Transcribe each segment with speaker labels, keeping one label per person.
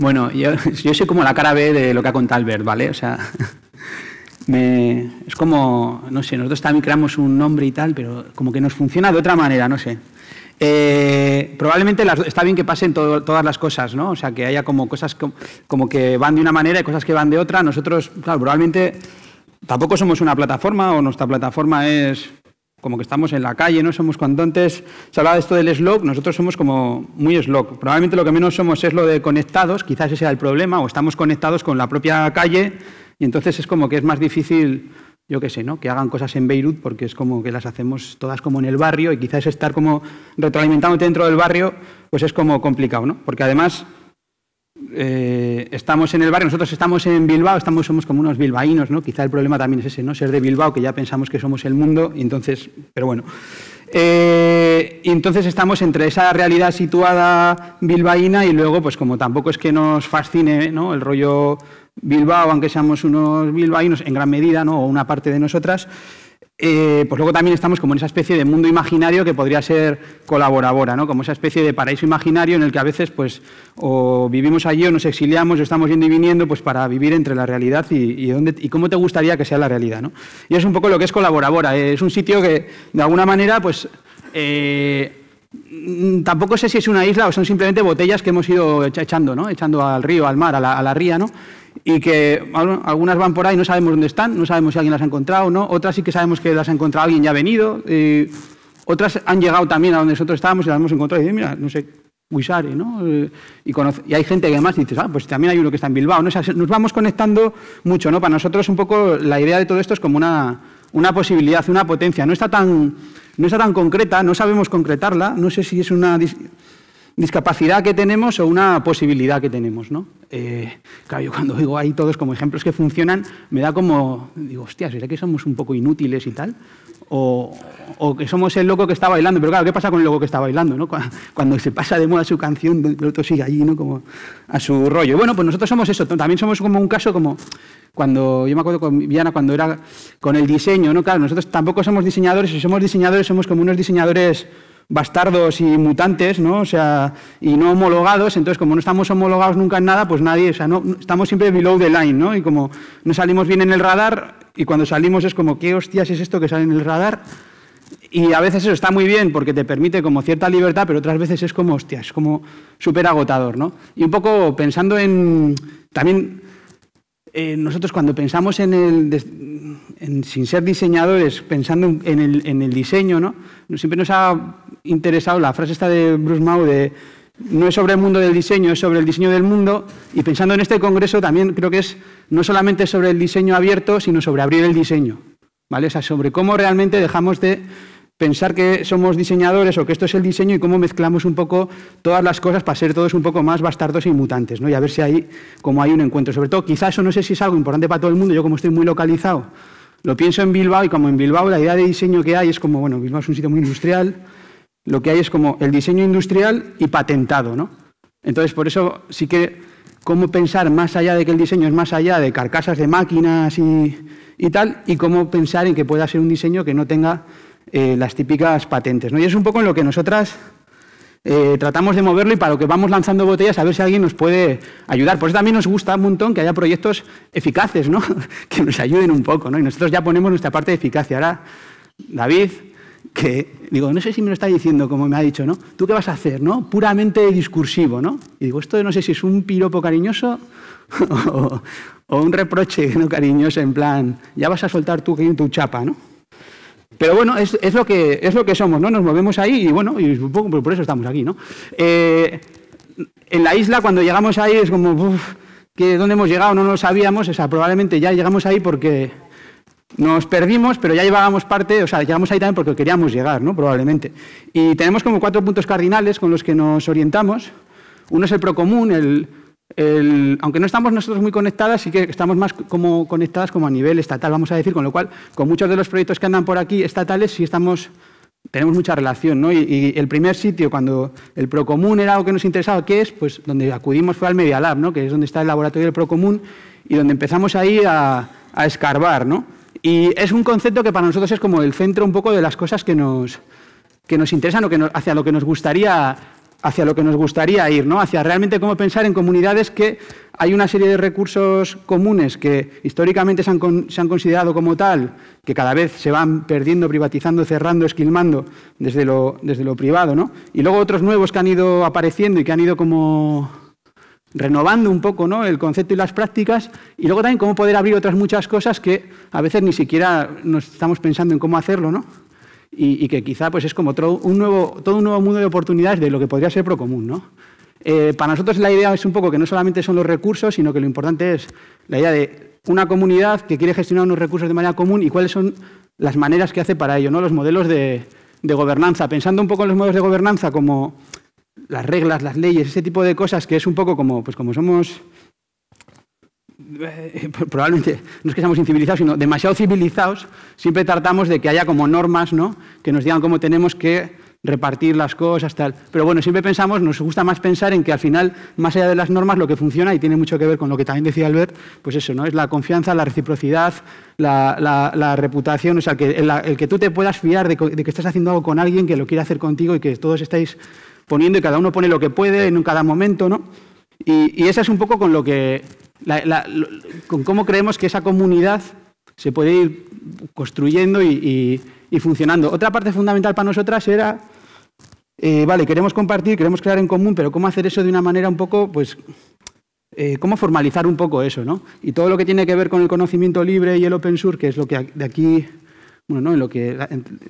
Speaker 1: Bueno, yo, soy como la cara B de lo que ha contado Albert, ¿vale? O sea, es como, no sé, nosotros también creamos un nombre y tal, pero como que nos funciona de otra manera, no sé. Eh, probablemente está bien que pasen todas las cosas, ¿no? O sea, que haya como cosas como que van de una manera y cosas que van de otra. Nosotros, claro, probablemente tampoco somos una plataforma o nuestra plataforma es como que estamos en la calle, ¿no? Somos cuando antes... Se hablaba de esto del slog, nosotros somos como muy slog. Probablemente lo que menos somos es lo de conectados, quizás ese sea el problema, o estamos conectados con la propia calle y entonces es como que es más difícil, yo qué sé, ¿no? Que hagan cosas en Beirut porque es como que las hacemos todas como en el barrio y quizás estar como retroalimentándote dentro del barrio pues es como complicado, ¿no? Porque además eh, estamos en el barrio, nosotros estamos en Bilbao, estamos, somos como unos bilbaínos, ¿no? Quizá el problema también es ese, ¿no? Ser de Bilbao, que ya pensamos que somos el mundo, entonces, pero bueno. Eh, entonces estamos entre esa realidad situada bilbaína y luego, pues como tampoco es que nos fascine ¿no? el rollo Bilbao, aunque seamos unos bilbaínos en gran medida, ¿no? o una parte de nosotras, eh, pues luego también estamos como en esa especie de mundo imaginario que podría ser colaboradora, ¿no? como esa especie de paraíso imaginario en el que a veces pues, o vivimos allí o nos exiliamos o estamos yendo y viniendo pues, para vivir entre la realidad y, y cómo te gustaría que sea la realidad. ¿no? Y es un poco lo que es colaboradora, eh, es un sitio que de alguna manera pues, eh, tampoco sé si es una isla o son simplemente botellas que hemos ido echando, ¿no? echando al río, al mar, a la, a la ría, ¿no? y que algunas van por ahí, no sabemos dónde están, no sabemos si alguien las ha encontrado no, otras sí que sabemos que las ha encontrado alguien ya ha venido, otras han llegado también a donde nosotros estábamos y las hemos encontrado y dicen, mira, no sé, Wisari, ¿no? y, hay gente que además dice, ah, pues también hay uno que está en Bilbao, ¿no? nos vamos conectando mucho, ¿no? Para nosotros un poco la idea de todo esto es como una, una posibilidad, una potencia, no está tan... No está tan concreta, no sabemos concretarla, no sé si es una discapacidad que tenemos o una posibilidad que tenemos. ¿no? Eh, claro, yo cuando digo ahí todos como ejemplos que funcionan, me da como, digo, hostia, ¿será que somos un poco inútiles y tal? O, que somos el loco que está bailando. Pero claro, ¿qué pasa con el loco que está bailando? Cuando se pasa de moda su canción, el otro sigue allí, ¿no? Como a su rollo. Bueno, pues nosotros somos eso. También somos como un caso como cuando, yo me acuerdo con Viana cuando era con el diseño, ¿no? Claro, nosotros tampoco somos diseñadores, si somos diseñadores somos como unos diseñadores bastardos y mutantes, ¿no? O sea, y no homologados, entonces como no estamos homologados nunca en nada, pues nadie, o sea, no, estamos siempre below the line, ¿no? Y como no salimos bien en el radar, y cuando salimos es como, ¿qué hostias es esto que sale en el radar? Y a veces eso está muy bien porque te permite como cierta libertad, pero otras veces es como, hostias, como súper agotador, ¿no? Y un poco pensando en, también eh, nosotros cuando pensamos en el, sin ser diseñadores, pensando en el, diseño, ¿no? siempre nos ha interesado la frase esta de Bruce Mau de no es sobre el mundo del diseño, es sobre el diseño del mundo. Y pensando en este congreso también creo que es no solamente sobre el diseño abierto, sino sobre abrir el diseño. ¿vale? O sea, sobre cómo realmente dejamos de pensar que somos diseñadores o que esto es el diseño y cómo mezclamos un poco todas las cosas para ser todos un poco más bastardos y e mutantes, ¿no? Y a ver si hay, como hay un encuentro. Sobre todo, quizás eso no sé si es algo importante para todo el mundo, yo como estoy muy localizado, lo pienso en Bilbao y como en Bilbao la idea de diseño que hay es como, bueno, Bilbao es un sitio muy industrial, lo que hay es como el diseño industrial y patentado, ¿no? Entonces, por eso sí que cómo pensar más allá de que el diseño es más allá de carcasas de máquinas y, y tal, y cómo pensar en que pueda ser un diseño que no tenga eh, las típicas patentes. ¿no? Y es un poco en lo que nosotras eh, tratamos de moverlo y para lo que vamos lanzando botellas a ver si alguien nos puede ayudar. Por eso también nos gusta un montón que haya proyectos eficaces, ¿no? que nos ayuden un poco. ¿no? Y nosotros ya ponemos nuestra parte de eficacia. Ahora, David, que digo, no sé si me lo está diciendo como me ha dicho, ¿no? ¿Tú qué vas a hacer? ¿no? Puramente discursivo, ¿no? Y digo, esto no sé si es un piropo cariñoso o, un reproche no cariñoso en plan, ya vas a soltar tú tu chapa, ¿no? Pero bueno, es, lo que, es lo que somos, ¿no? Nos movemos ahí y bueno, y por eso estamos aquí, ¿no? Eh, en la isla, cuando llegamos ahí, es como, uff, ¿dónde hemos llegado? No lo sabíamos, o sea, probablemente ya llegamos ahí porque nos perdimos, pero ya llevábamos parte, o sea, llegamos ahí también porque queríamos llegar, ¿no? Probablemente. Y tenemos como cuatro puntos cardinales con los que nos orientamos. Uno es el procomún, el aunque no estamos nosotros muy conectadas, sí que estamos más como conectadas como a nivel estatal, vamos a decir, con lo cual, con muchos de los proyectos que andan por aquí estatales, sí estamos, tenemos mucha relación. ¿no? Y, el primer sitio, cuando el Procomún era algo que nos interesaba, ¿qué es? Pues donde acudimos fue al Media Lab, ¿no? que es donde está el laboratorio del Procomún, y donde empezamos ahí a, escarbar. ¿no? Y es un concepto que para nosotros es como el centro un poco de las cosas que nos, que nos interesan o que nos, hacia lo que nos gustaría hacia lo que nos gustaría ir, ¿no? hacia realmente cómo pensar en comunidades que hay una serie de recursos comunes que históricamente se han, considerado como tal, que cada vez se van perdiendo, privatizando, cerrando, esquilmando desde lo, desde lo privado, ¿no? y luego otros nuevos que han ido apareciendo y que han ido como renovando un poco ¿no? el concepto y las prácticas, y luego también cómo poder abrir otras muchas cosas que a veces ni siquiera nos estamos pensando en cómo hacerlo. ¿no? y, que quizá pues, es como todo un, nuevo, todo un nuevo mundo de oportunidades de lo que podría ser Procomún. ¿no? Eh, para nosotros la idea es un poco que no solamente son los recursos, sino que lo importante es la idea de una comunidad que quiere gestionar unos recursos de manera común y cuáles son las maneras que hace para ello, ¿no? los modelos de, gobernanza. Pensando un poco en los modelos de gobernanza como las reglas, las leyes, ese tipo de cosas que es un poco como pues, somos probablemente, no es que seamos incivilizados, sino demasiado civilizados, siempre tratamos de que haya como normas, ¿no? Que nos digan cómo tenemos que repartir las cosas, tal. Pero bueno, siempre pensamos, nos gusta más pensar en que al final, más allá de las normas, lo que funciona, y tiene mucho que ver con lo que también decía Albert, pues eso, ¿no? Es la confianza, la reciprocidad, la, reputación, o sea, el que, el, que, tú te puedas fiar de, que estás haciendo algo con alguien que lo quiere hacer contigo y que todos estáis poniendo y cada uno pone lo que puede en cada momento, ¿no? Y, eso es un poco con lo que con cómo creemos que esa comunidad se puede ir construyendo y, funcionando. Otra parte fundamental para nosotras era, eh, vale, queremos compartir, queremos crear en común, pero cómo hacer eso de una manera un poco, pues, eh, cómo formalizar un poco eso, ¿no? Y todo lo que tiene que ver con el conocimiento libre y el open source, que es lo que de aquí bueno, ¿no? en lo que,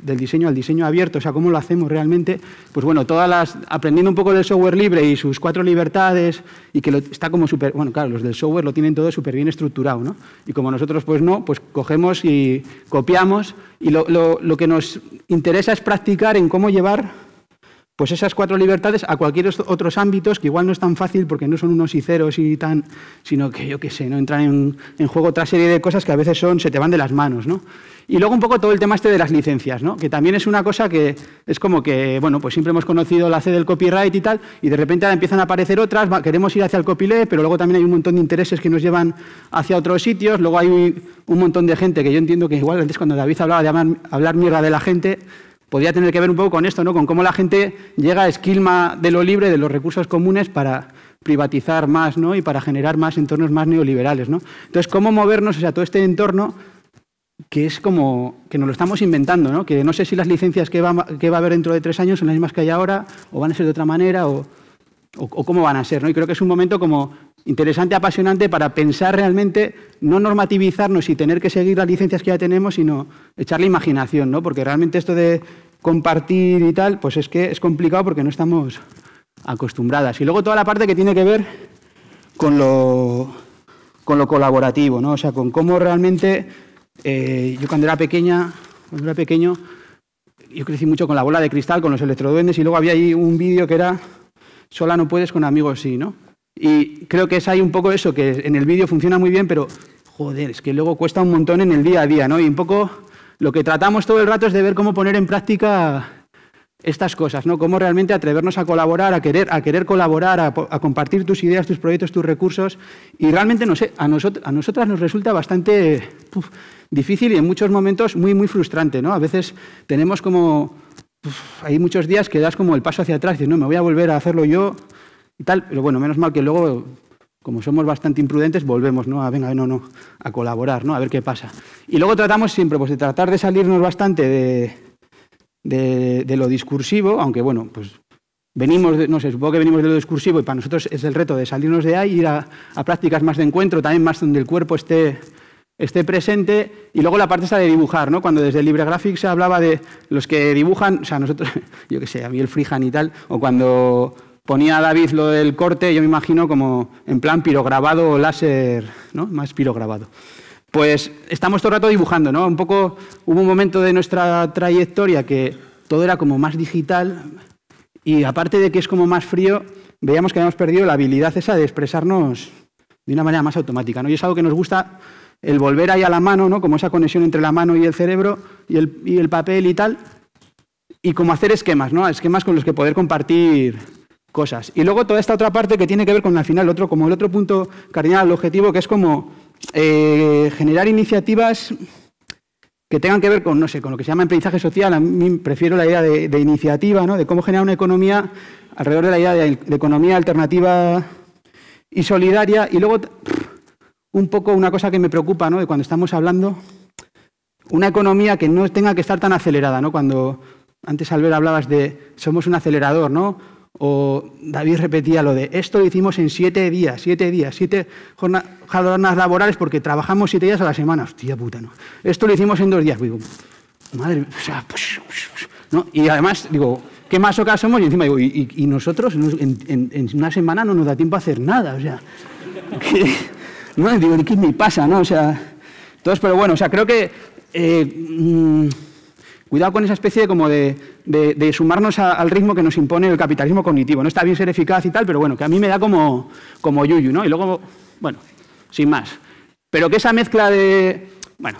Speaker 1: del diseño al diseño abierto, o sea, cómo lo hacemos realmente, pues bueno, todas las, aprendiendo un poco del software libre y sus cuatro libertades, y que está como súper, bueno, claro, los del software lo tienen todo súper bien estructurado, ¿no? Y como nosotros pues no, pues cogemos y copiamos, y lo que nos interesa es practicar en cómo llevar pues esas cuatro libertades a cualquier otros ámbitos que igual no es tan fácil porque no son unos y ceros y tan, sino que yo qué sé, no entran en, juego otra serie de cosas que a veces son se te van de las manos, ¿no? Y luego un poco todo el tema este de las licencias, ¿no? Que también es una cosa que es como que, bueno, pues siempre hemos conocido la C del copyright y tal, y de repente empiezan a aparecer otras, queremos ir hacia el copyleft, pero luego también hay un montón de intereses que nos llevan hacia otros sitios, luego hay un montón de gente que yo entiendo que igual antes cuando David hablaba de hablar mierda de la gente, podría tener que ver un poco con esto, ¿no? con cómo la gente llega a esquilma de lo libre, de los recursos comunes, para privatizar más ¿no? y para generar más entornos más neoliberales. Entonces, ¿cómo movernos a sea, todo este entorno que es como que nos lo estamos inventando? ¿no? Que no sé si las licencias que va, que va a haber dentro de tres años son las mismas que hay ahora, o van a ser de otra manera, o o, cómo van a ser. ¿no? Y creo que es un momento como interesante, apasionante para pensar realmente, no normativizarnos y tener que seguir las licencias que ya tenemos, sino echarle imaginación, ¿no? porque realmente esto de compartir y tal, pues es que es complicado porque no estamos acostumbradas. Y luego toda la parte que tiene que ver con lo, con lo colaborativo, ¿no? o sea, con cómo realmente eh, yo cuando era pequeña, cuando era pequeño, yo crecí mucho con la bola de cristal, con los electroduendes, y luego había ahí un vídeo que era sola no puedes, con amigos sí, ¿no? Y creo que es ahí un poco eso, que en el vídeo funciona muy bien, pero joder, es que luego cuesta un montón en el día a día, ¿no? Y un poco lo que tratamos todo el rato es de ver cómo poner en práctica estas cosas, ¿no? Cómo realmente atrevernos a colaborar, a querer, a querer colaborar, a, compartir tus ideas, tus proyectos, tus recursos. Y realmente, no sé, a, nosotras nos resulta bastante difícil y en muchos momentos muy, muy frustrante, ¿no? A veces tenemos como hay muchos días que das como el paso hacia atrás y dices, no, me voy a volver a hacerlo yo y tal. Pero bueno, menos mal que luego, como somos bastante imprudentes, volvemos, ¿no? A venga, no, no, a colaborar, ¿no? A ver qué pasa. Y luego tratamos siempre, pues, de tratar de salirnos bastante de, de, lo discursivo, aunque bueno, pues venimos, no sé, supongo que venimos de lo discursivo y para nosotros es el reto de salirnos de ahí, ir a, a prácticas más de encuentro, también más donde el cuerpo esté esté presente. Y luego la parte esa de dibujar, ¿no? Cuando desde Libre Graphics se hablaba de los que dibujan, o sea, nosotros, yo qué sé, a mí el frijan y tal, o cuando ponía David lo del corte, yo me imagino como en plan pirograbado o láser, ¿no? Más pirograbado. Pues estamos todo el rato dibujando, ¿no? Un poco hubo un momento de nuestra trayectoria que todo era como más digital y aparte de que es como más frío, veíamos que habíamos perdido la habilidad esa de expresarnos de una manera más automática, ¿no? Y es algo que nos gusta el volver ahí a la mano, ¿no? como esa conexión entre la mano y el cerebro y el, papel y tal, y como hacer esquemas, ¿no? esquemas con los que poder compartir cosas. Y luego toda esta otra parte que tiene que ver con al final otro, como el otro punto cardinal, el objetivo, que es como eh, generar iniciativas que tengan que ver con, no sé, con lo que se llama aprendizaje social. A mí prefiero la idea de, iniciativa, ¿no? De cómo generar una economía alrededor de la idea de, economía alternativa y solidaria. Y luego un poco una cosa que me preocupa, ¿no? De cuando estamos hablando, una economía que no tenga que estar tan acelerada, ¿no? Cuando antes Albert hablabas de somos un acelerador, ¿no? O David repetía lo de esto lo hicimos en siete días, siete días, siete jornadas laborales porque trabajamos siete días a la semana. Hostia puta, ¿no? Esto lo hicimos en dos días. Digo, madre, o sea, pues, ¿no? Y además, digo, qué más ocas somos y encima digo, y, nosotros en, una semana no nos da tiempo a hacer nada, o sea, ¿no? Digo, ¿qué me pasa? O sea, pero bueno, o sea, creo que eh, mm, cuidado con esa especie de, como de, sumarnos al ritmo que nos impone el capitalismo cognitivo. No está bien ser eficaz y tal, pero bueno, que a mí me da como, como yuyu, ¿no? Y luego, bueno, sin más. Pero que esa mezcla de... Bueno,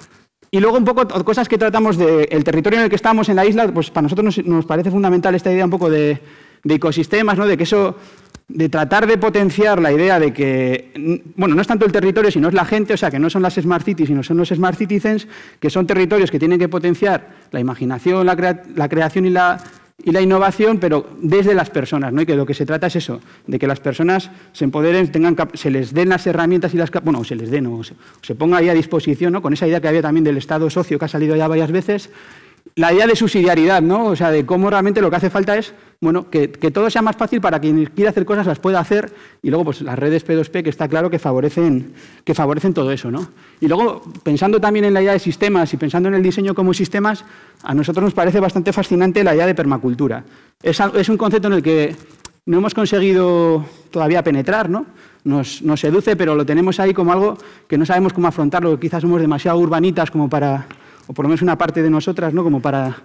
Speaker 1: y luego un poco cosas que tratamos del el territorio en el que estamos, en la isla, pues para nosotros nos parece fundamental esta idea un poco de de ecosistemas, ¿no? de que eso de tratar de potenciar la idea de que, bueno, no es tanto el territorio, sino es la gente, o sea, que no son las smart cities, sino son los smart citizens, que son territorios que tienen que potenciar la imaginación, la, creación y la, innovación, pero desde las personas, ¿no? Y que lo que se trata es eso, de que las personas se empoderen, tengan, se les den las herramientas y las... Bueno, se les den o se, se ponga ahí a disposición, ¿no? Con esa idea que había también del Estado socio, que ha salido ya varias veces, la idea de subsidiariedad, ¿no? O sea, de cómo realmente lo que hace falta es, bueno, que, todo sea más fácil para quien quiera hacer cosas las pueda hacer y luego pues las redes P2P que está claro que favorecen, que favorecen todo eso, ¿no? Y luego, pensando también en la idea de sistemas y pensando en el diseño como sistemas, a nosotros nos parece bastante fascinante la idea de permacultura. Es, un concepto en el que no hemos conseguido todavía penetrar, ¿no? nos seduce, pero lo tenemos ahí como algo que no sabemos cómo afrontarlo, quizás somos demasiado urbanitas como para o por lo menos una parte de nosotras, ¿no? como para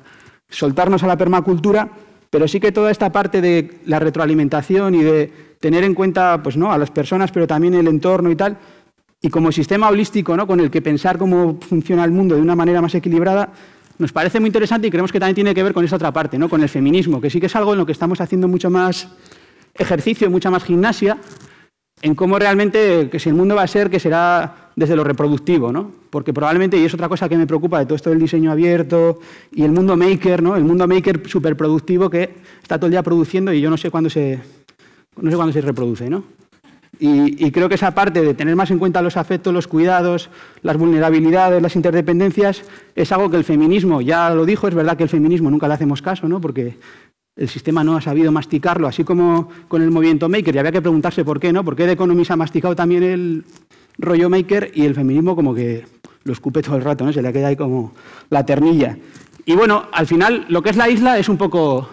Speaker 1: soltarnos a la permacultura, pero sí que toda esta parte de la retroalimentación y de tener en cuenta pues, ¿no? a las personas, pero también el entorno y tal, y como sistema holístico ¿no? con el que pensar cómo funciona el mundo de una manera más equilibrada, nos parece muy interesante y creemos que también tiene que ver con esa otra parte, ¿no? con el feminismo, que sí que es algo en lo que estamos haciendo mucho más ejercicio, y mucha más gimnasia, en cómo realmente, que si el mundo va a ser, que será desde lo reproductivo, ¿no? Porque probablemente, y es otra cosa que me preocupa de todo esto del diseño abierto y el mundo maker, ¿no? El mundo maker superproductivo que está todo el día produciendo y yo no sé cuándo se, se reproduce, ¿no? Y, creo que esa parte de tener más en cuenta los afectos, los cuidados, las vulnerabilidades, las interdependencias, es algo que el feminismo, ya lo dijo, es verdad que el feminismo nunca le hacemos caso, ¿no? porque el sistema no ha sabido masticarlo, así como con el movimiento maker, y había que preguntarse por qué, ¿no? ¿Por qué de Economist ha masticado también el rollo maker y el feminismo como que lo escupe todo el rato, ¿no? Se le queda ahí como la ternilla. Y bueno, al final lo que es la isla es un poco...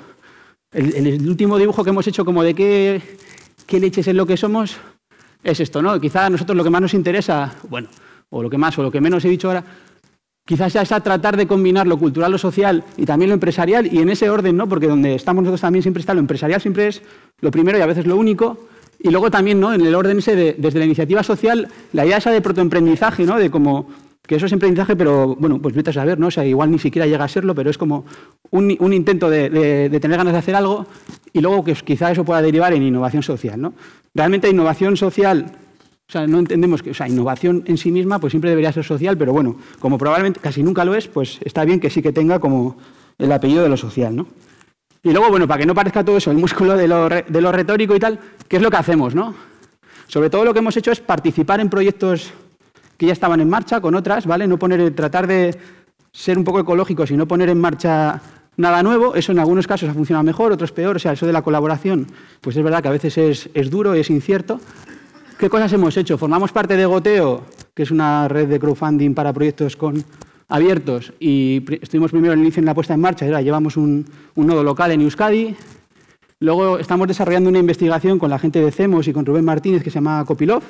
Speaker 1: El, el último dibujo que hemos hecho como de qué, qué leches es lo que somos es esto, ¿no? Quizá a nosotros lo que más nos interesa, bueno, o lo que más o lo que menos he dicho ahora, Quizás ya está tratar de combinar lo cultural, lo social y también lo empresarial, y en ese orden, ¿no? Porque donde estamos nosotros también siempre está lo empresarial, siempre es lo primero y a veces lo único. Y luego también, ¿no? En el orden ese desde la iniciativa social, la idea esa de protoemprendizaje, ¿no? De como que eso es emprendizaje, pero bueno, pues metas a ver, ¿no? O sea, igual ni siquiera llega a serlo, pero es como un, intento de, tener ganas de hacer algo y luego que quizás eso pueda derivar en innovación social, ¿no? Realmente innovación social o sea, no entendemos que, o innovación en sí misma pues siempre debería ser social, pero bueno, como probablemente casi nunca lo es, pues está bien que sí que tenga como el apellido de lo social, ¿no? Y luego, bueno, para que no parezca todo eso, el músculo de lo, retórico y tal, ¿qué es lo que hacemos, no? Sobre todo lo que hemos hecho es participar en proyectos que ya estaban en marcha con otras, ¿vale? No poner, tratar de ser un poco ecológicos y no poner en marcha nada nuevo. Eso en algunos casos ha funcionado mejor, otros peor. O sea, eso de la colaboración, pues es verdad que a veces es, es duro y es incierto, ¿Qué cosas hemos hecho? Formamos parte de Goteo, que es una red de crowdfunding para proyectos con abiertos, y estuvimos primero en el inicio en la puesta en marcha, era, llevamos un, nodo local en Euskadi, luego estamos desarrollando una investigación con la gente de CEMOS y con Rubén Martínez que se llama Copilov,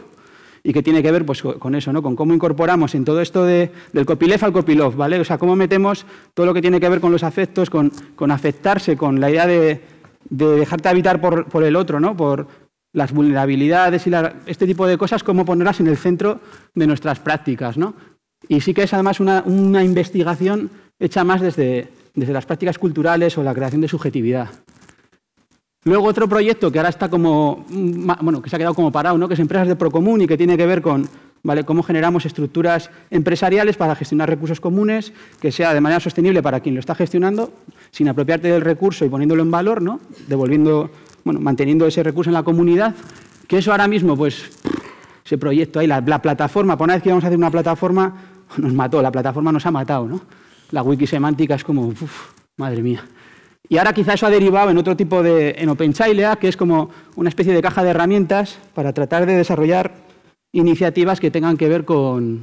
Speaker 1: y que tiene que ver pues, con eso, ¿no? con cómo incorporamos en todo esto del copilef al copilov, ¿vale? O sea, cómo metemos todo lo que tiene que ver con los afectos, con, afectarse, con la idea de, dejarte habitar por, el otro, ¿no? por, las vulnerabilidades y este tipo de cosas, cómo ponerlas en el centro de nuestras prácticas. ¿no? Y sí que es además una, investigación hecha más desde, desde, las prácticas culturales o la creación de subjetividad. Luego otro proyecto que ahora está como, bueno, que se ha quedado como parado, ¿no? que es Empresas de Procomún y que tiene que ver con cómo generamos estructuras empresariales para gestionar recursos comunes, que sea de manera sostenible para quien lo está gestionando, sin apropiarte del recurso y poniéndolo en valor, ¿no? devolviendo bueno, manteniendo ese recurso en la comunidad, que eso ahora mismo, pues, ese proyecto ahí, la, plataforma, por una vez que íbamos a hacer una plataforma, nos mató, la plataforma nos ha matado, ¿no? La wiki semántica es como, madre mía. Y ahora quizá eso ha derivado en otro tipo de, en OpenChilea, que es como una especie de caja de herramientas para tratar de desarrollar iniciativas que tengan que ver con,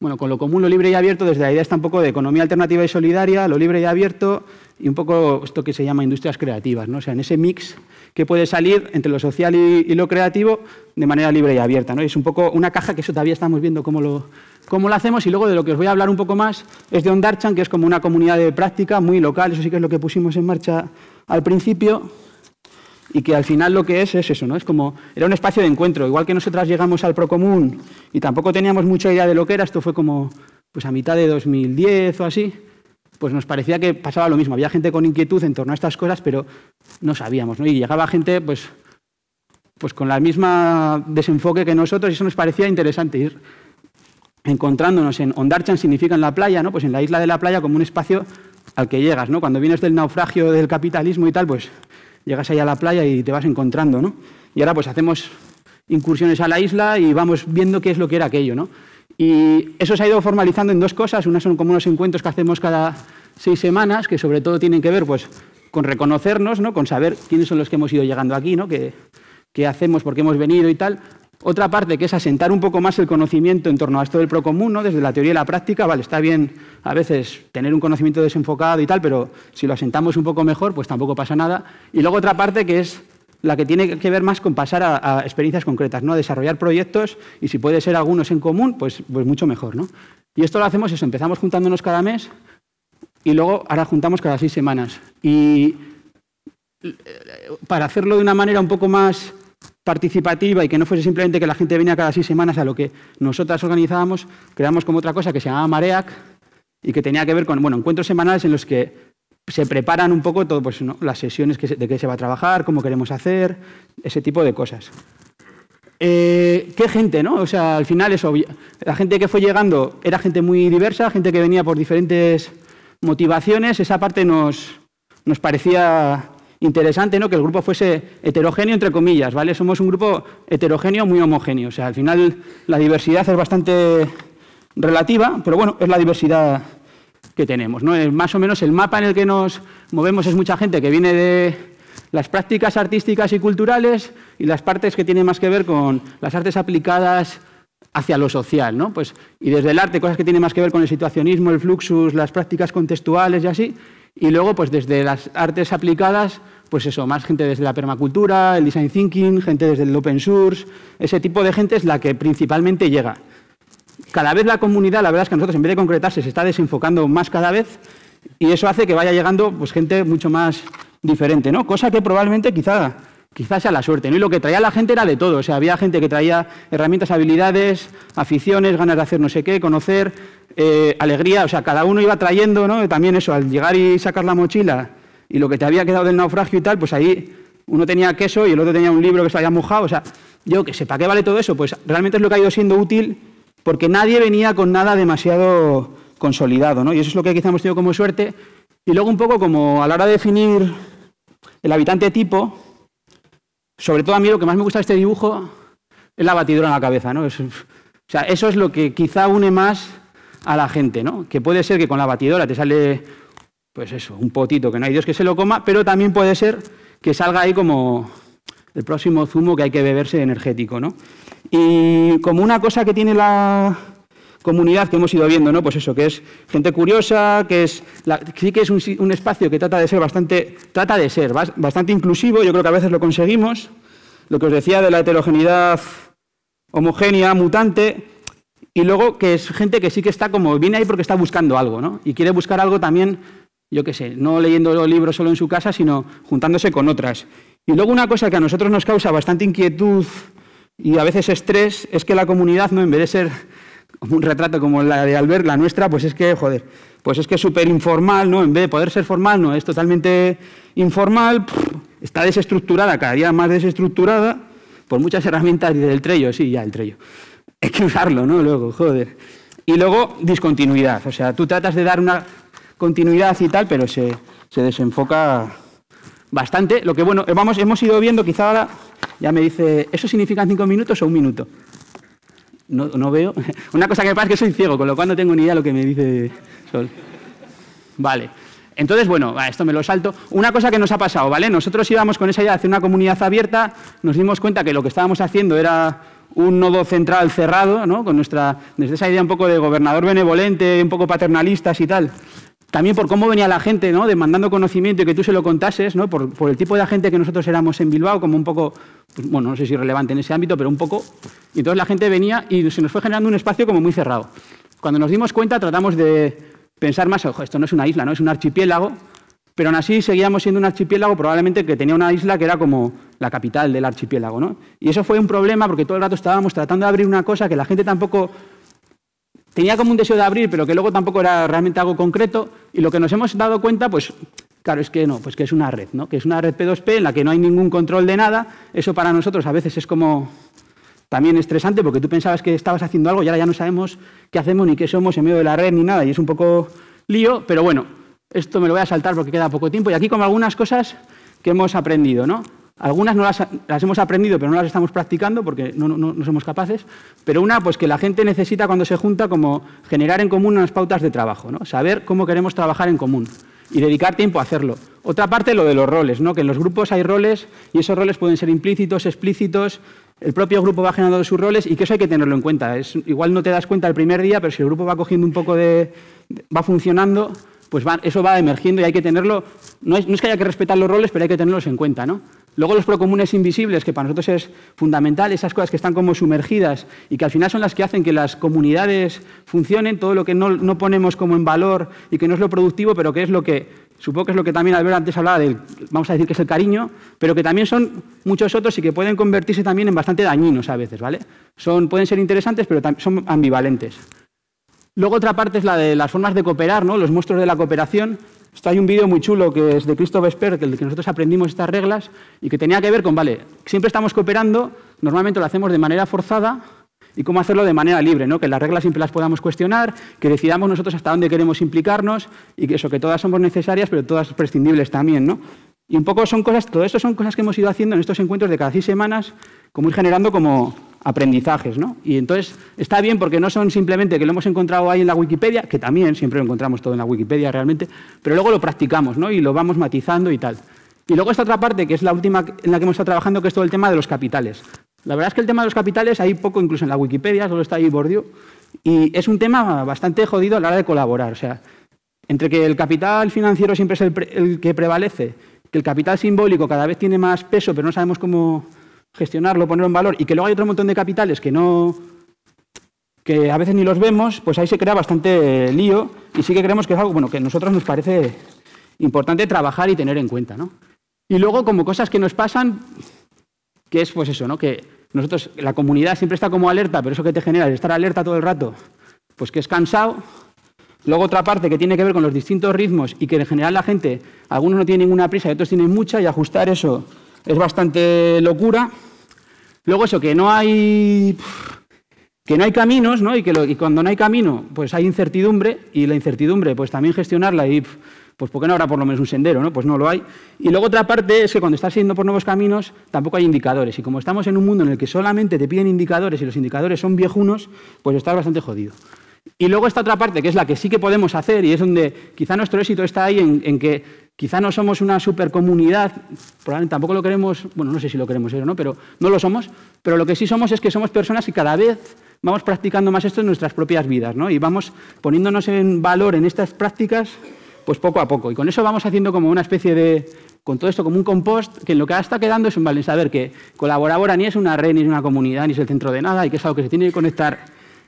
Speaker 1: bueno, con lo común, lo libre y abierto, desde la idea está un poco de economía alternativa y solidaria, lo libre y abierto y un poco esto que se llama industrias creativas, ¿no? O sea, en ese mix que puede salir entre lo social y, lo creativo de manera libre y abierta, ¿no? es un poco una caja que eso todavía estamos viendo cómo lo, cómo lo hacemos y luego de lo que os voy a hablar un poco más es de Ondarchan, que es como una comunidad de práctica muy local, eso sí que es lo que pusimos en marcha al principio, y que al final lo que es es eso, ¿no? Es como, era un espacio de encuentro, igual que nosotras llegamos al Procomún y tampoco teníamos mucha idea de lo que era, esto fue como pues a mitad de 2010 o así, pues nos parecía que pasaba lo mismo, había gente con inquietud en torno a estas cosas, pero no sabíamos, ¿no? Y llegaba gente pues pues con el misma desenfoque que nosotros y eso nos parecía interesante ir encontrándonos en Ondarchan significa en la playa, ¿no? Pues en la isla de la playa como un espacio al que llegas, ¿no? Cuando vienes del naufragio del capitalismo y tal, pues llegas ahí a la playa y te vas encontrando, ¿no? Y ahora pues hacemos incursiones a la isla y vamos viendo qué es lo que era aquello, ¿no? Y eso se ha ido formalizando en dos cosas. Una son como unos encuentros que hacemos cada seis semanas, que sobre todo tienen que ver pues, con reconocernos, ¿no? con saber quiénes son los que hemos ido llegando aquí, ¿no? qué, qué hacemos, por qué hemos venido y tal. Otra parte, que es asentar un poco más el conocimiento en torno a esto del procomún, ¿no? desde la teoría y la práctica, vale, está bien a veces tener un conocimiento desenfocado y tal, pero si lo asentamos un poco mejor, pues tampoco pasa nada. Y luego otra parte que es la que tiene que ver más con pasar a, experiencias concretas, ¿no? desarrollar proyectos y si puede ser algunos en común, pues, pues mucho mejor. ¿no? Y esto lo hacemos eso, empezamos juntándonos cada mes y luego ahora juntamos cada seis semanas. Y eh, para hacerlo de una manera un poco más participativa y que no fuese simplemente que la gente venía cada seis semanas a lo que nosotras organizábamos, creamos como otra cosa que se llamaba Mareac y que tenía que ver con bueno, encuentros semanales en los que se preparan un poco todo, pues, las sesiones de qué se va a trabajar, cómo queremos hacer, ese tipo de cosas. Eh, ¿Qué gente, no? O sea, al final es La gente que fue llegando era gente muy diversa, gente que venía por diferentes motivaciones. Esa parte nos, nos parecía interesante ¿no? que el grupo fuese heterogéneo, entre comillas, ¿vale? Somos un grupo heterogéneo muy homogéneo. O sea, al final la diversidad es bastante relativa, pero bueno, es la diversidad que tenemos. ¿no? más o menos el mapa en el que nos movemos es mucha gente que viene de las prácticas artísticas y culturales y las partes que tienen más que ver con las artes aplicadas hacia lo social, ¿no? Pues, y desde el arte, cosas que tienen más que ver con el situacionismo, el fluxus, las prácticas contextuales y así, y luego, pues desde las artes aplicadas, pues eso, más gente desde la permacultura, el design thinking, gente desde el open source, ese tipo de gente es la que principalmente llega. Cada vez la comunidad, la verdad es que nosotros en vez de concretarse, se está desenfocando más cada vez y eso hace que vaya llegando pues, gente mucho más diferente, ¿no? Cosa que probablemente quizá, quizá sea la suerte, ¿no? Y lo que traía la gente era de todo, o sea, había gente que traía herramientas, habilidades, aficiones, ganas de hacer no sé qué, conocer, eh, alegría, o sea, cada uno iba trayendo, ¿no? También eso, al llegar y sacar la mochila y lo que te había quedado del naufragio y tal, pues ahí uno tenía queso y el otro tenía un libro que se había mojado, o sea, yo que sé, ¿para qué vale todo eso? Pues realmente es lo que ha ido siendo útil porque nadie venía con nada demasiado consolidado, ¿no? Y eso es lo que quizá hemos tenido como suerte. Y luego un poco como a la hora de definir el habitante tipo, sobre todo a mí lo que más me gusta de este dibujo es la batidora en la cabeza, ¿no? o sea, eso es lo que quizá une más a la gente, ¿no? Que puede ser que con la batidora te sale, pues eso, un potito que no hay Dios que se lo coma, pero también puede ser que salga ahí como el próximo zumo que hay que beberse energético, ¿no? Y como una cosa que tiene la comunidad que hemos ido viendo, ¿no? Pues eso, que es gente curiosa, que es sí que es un, un, espacio que trata de ser bastante, trata de ser bastante inclusivo, yo creo que a veces lo conseguimos. Lo que os decía de la heterogeneidad homogénea, mutante, y luego que es gente que sí que está como, viene ahí porque está buscando algo, ¿no? Y quiere buscar algo también, yo qué sé, no leyendo libros solo en su casa, sino juntándose con otras. Y luego una cosa que a nosotros nos causa bastante inquietud y a veces estrés es que la comunidad, ¿no? en vez de ser un retrato como la de Albert, la nuestra, pues es que, joder, pues es que es súper informal, ¿no? En vez de poder ser formal, no, es totalmente informal, está desestructurada, cada día más desestructurada, por muchas herramientas del Trello, sí, ya el Trello, hay que usarlo, ¿no? Luego, joder. Y luego, discontinuidad. O sea, tú tratas de dar una continuidad y tal, pero se, desenfoca bastante. Lo que, bueno, vamos, hemos ido viendo, quizá ahora ya me dice, ¿eso significa cinco minutos o un minuto? No, no veo. Una cosa que pasa es que soy ciego, con lo cual no tengo ni idea de lo que me dice Sol. Vale. Entonces, bueno, esto me lo salto. Una cosa que nos ha pasado, ¿vale? Nosotros íbamos con esa idea de hacer una comunidad abierta, nos dimos cuenta que lo que estábamos haciendo era un nodo central cerrado, ¿no? con nuestra, desde esa idea un poco de gobernador benevolente, un poco paternalistas y tal. También por cómo venía la gente, ¿no? demandando conocimiento y que tú se lo contases, ¿no? por, el tipo de gente que nosotros éramos en Bilbao, como un poco, pues, bueno, no sé si relevante en ese ámbito, pero un poco. Y entonces la gente venía y se nos fue generando un espacio como muy cerrado. Cuando nos dimos cuenta tratamos de pensar más, ojo, esto no es una isla, ¿no? es un archipiélago, pero aún así seguíamos siendo un archipiélago probablemente que tenía una isla que era como la capital del archipiélago. ¿no? Y eso fue un problema porque todo el rato estábamos tratando de abrir una cosa que la gente tampoco tenía como un deseo de abrir, pero que luego tampoco era realmente algo concreto. Y lo que nos hemos dado cuenta, pues claro, es que no, pues que es una red, ¿no? que es una red P2P en la que no hay ningún control de nada. Eso para nosotros a veces es como también estresante porque tú pensabas que estabas haciendo algo y ahora ya no sabemos qué hacemos ni qué somos en medio de la red ni nada y es un poco lío, pero bueno, esto me lo voy a saltar porque queda poco tiempo, y aquí como algunas cosas que hemos aprendido, ¿no? Algunas no las, hemos aprendido, pero no las estamos practicando porque no, somos capaces. Pero una, pues que la gente necesita cuando se junta como generar en común unas pautas de trabajo, saber cómo queremos trabajar en común y dedicar tiempo a hacerlo. Otra parte, lo de los roles, ¿no? que en los grupos hay roles y esos roles pueden ser implícitos, explícitos. El propio grupo va generando sus roles y que eso hay que tenerlo en cuenta. igual no te das cuenta el primer día, pero si el grupo va cogiendo un poco de... va funcionando, pues eso va emergiendo y hay que tenerlo, no es, que haya que respetar los roles, pero hay que tenerlos en cuenta. ¿no? Luego los procomunes invisibles, que para nosotros es fundamental, esas cosas que están como sumergidas y que al final son las que hacen que las comunidades funcionen, todo lo que no, ponemos como en valor y que no es lo productivo, pero que es lo que, supongo que es lo que también Albert antes hablaba, del, vamos a decir que es el cariño, pero que también son muchos otros y que pueden convertirse también en bastante dañinos a veces, ¿vale? Son, pueden ser interesantes, pero son ambivalentes. Luego otra parte es la de las formas de cooperar, ¿no? los muestros de la cooperación. Esto hay un vídeo muy chulo que es de Christopher Sperr, que que nosotros aprendimos estas reglas y que tenía que ver con, vale, siempre estamos cooperando, normalmente lo hacemos de manera forzada y cómo hacerlo de manera libre, ¿no? que las reglas siempre las podamos cuestionar, que decidamos nosotros hasta dónde queremos implicarnos y que eso, que todas somos necesarias, pero todas prescindibles también. ¿no? Y un poco son cosas, todo esto son cosas que hemos ido haciendo en estos encuentros de cada seis semanas, como ir generando como aprendizajes. ¿no? Y entonces está bien porque no son simplemente que lo hemos encontrado ahí en la Wikipedia, que también siempre lo encontramos todo en la Wikipedia realmente, pero luego lo practicamos ¿no? y lo vamos matizando y tal. Y luego esta otra parte, que es la última en la que hemos estado trabajando, que es todo el tema de los capitales. La verdad es que el tema de los capitales hay poco, incluso en la Wikipedia, solo está ahí bordio, y es un tema bastante jodido a la hora de colaborar. O sea, entre que el capital financiero siempre es el que prevalece, que el capital simbólico cada vez tiene más peso, pero no sabemos cómo gestionarlo, ponerlo en valor, y que luego hay otro montón de capitales que no que a veces ni los vemos, pues ahí se crea bastante eh, lío y sí que creemos que es algo bueno, que a nosotros nos parece importante trabajar y tener en cuenta. ¿no? Y luego, como cosas que nos pasan, que es pues eso, ¿no? que nosotros, la comunidad siempre está como alerta, pero eso que te genera es estar alerta todo el rato, pues que es cansado. Luego otra parte que tiene que ver con los distintos ritmos y que en general la gente, algunos no tienen ninguna prisa y otros tienen mucha, y ajustar eso es bastante locura. Luego eso, que no hay, que no hay caminos, ¿no? Y, que cuando no hay camino, pues hay incertidumbre, y la incertidumbre, pues también gestionarla y pues ¿por qué no habrá por lo menos un sendero? ¿no? Pues no lo hay. Y luego otra parte es que cuando estás yendo por nuevos caminos tampoco hay indicadores. Y como estamos en un mundo en el que solamente te piden indicadores y los indicadores son viejunos, pues estás bastante jodido. Y luego esta otra parte, que es la que sí que podemos hacer y es donde quizá nuestro éxito está ahí en que Quizá no somos una supercomunidad, probablemente tampoco lo queremos, bueno, no sé si lo queremos o ¿no? Pero no lo somos, pero lo que sí somos es que somos personas y cada vez vamos practicando más esto en nuestras propias vidas, ¿no? Y vamos poniéndonos en valor en estas prácticas, pues poco a poco. Y con eso vamos haciendo como una especie de, con todo esto como un compost, que en lo que está quedando es un balance. Saber que colaborar ni es una red, ni es una comunidad, ni es el centro de nada, y que es algo que se tiene que conectar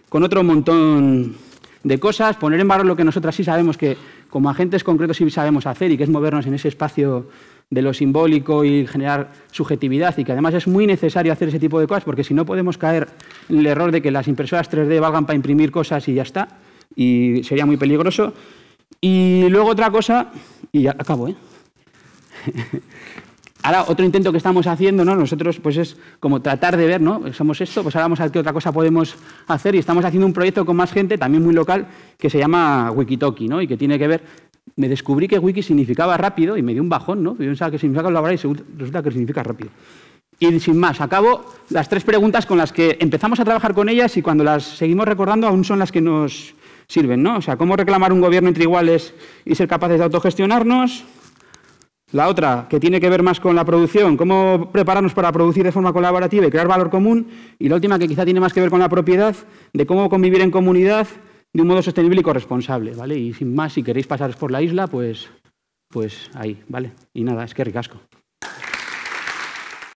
Speaker 1: con otro montón de cosas, poner en valor lo que nosotras sí sabemos que como agentes concretos sí sabemos hacer y que es movernos en ese espacio de lo simbólico y generar subjetividad y que además es muy necesario hacer ese tipo de cosas porque si no podemos caer en el error de que las impresoras 3D valgan para imprimir cosas y ya está y sería muy peligroso. Y luego otra cosa, y ya acabo, ¿eh? Ahora, otro intento que estamos haciendo, Nosotros, pues es como tratar de ver, ¿no? Somos esto, pues ahora vamos a ver qué otra cosa podemos hacer. Y estamos haciendo un proyecto con más gente, también muy local, que se llama Wikitoki, ¿no? Y que tiene que ver. Me descubrí que wiki significaba rápido y me dio un bajón, ¿no? Yo pensaba que significa colaborar y resulta que significa rápido. Y sin más, acabo las tres preguntas con las que empezamos a trabajar con ellas y cuando las seguimos recordando aún son las que nos sirven, ¿no? O sea, cómo reclamar un gobierno entre iguales y ser capaces de autogestionarnos, la otra, que tiene que ver más con la producción, cómo prepararnos para producir de forma colaborativa y crear valor común. Y la última, que quizá tiene más que ver con la propiedad, de cómo convivir en comunidad de un modo sostenible y corresponsable. ¿vale? Y sin más, si queréis pasaros por la isla, pues, pues ahí, ¿vale? Y nada, es que ricasco.